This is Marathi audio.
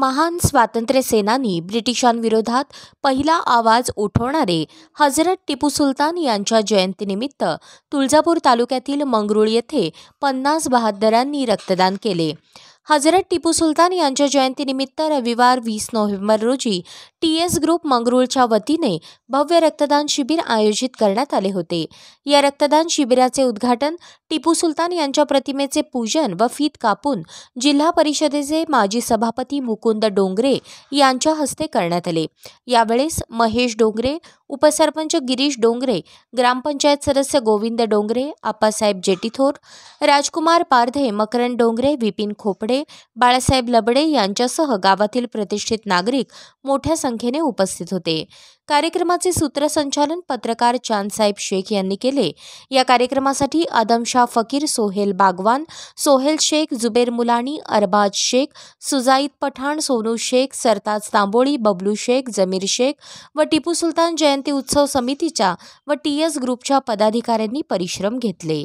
महान स्वातंत्र्य सेनानी ब्रिटिशांविरोधात पहिला आवाज उठवणारे हजरत टिपू सुलतान यांच्या जयंतीनिमित्त तुळजापूर तालुक्यातील मंगरुळ येथे पन्नास बहादरांनी रक्तदान केले हजरत टिपू सुलतान यांच्या जयंतीनिमित्त रविवार वीस नोव्हेंबर रोजी टी एस ग्रुप मंगरुळच्या वतीने भव्य रक्तदान शिबिर आयोजित करण्यात आले होते या रक्तदान शिबिराचे उद्घाटन टिपू सुलतान यांच्या प्रतिमेचे पूजन व फीत कापून जिल्हा परिषदेचे माजी सभापती मुकुंद डोंगरे यांच्या हस्ते करण्यात आले यावेळेस महेश डोंगरे उपसरपंच गिरीश डोंगरे ग्रामपंचायत सदस्य गोविंद डोंगरे आप्पासाहेब जेटीथोर राजकुमार पारधे मकरन डोंगरे विपिन खोपडे बाळासाहेब लबडे यांच्यासह गावातील प्रतिष्ठित नागरिक मोठ्या संख्येने उपस्थित होते कार्यक्रमाचे सूत्रसंचालन पत्रकार चांदसाहेब शेख यांनी केले या कार्यक्रमासाठी आदमशाह फकीर सोहेल बागवान सोहेल शेख जुबेर मुलानी अरबाज शेख सुजाईद पठाण सोनू शेख सरताज तांबोळी बबलू शेख जमीर शेख व टिपू सुलतान जयंती उत्सव समितीच्या व टी एस ग्रुपच्या पदाधिकाऱ्यांनी परिश्रम घेतले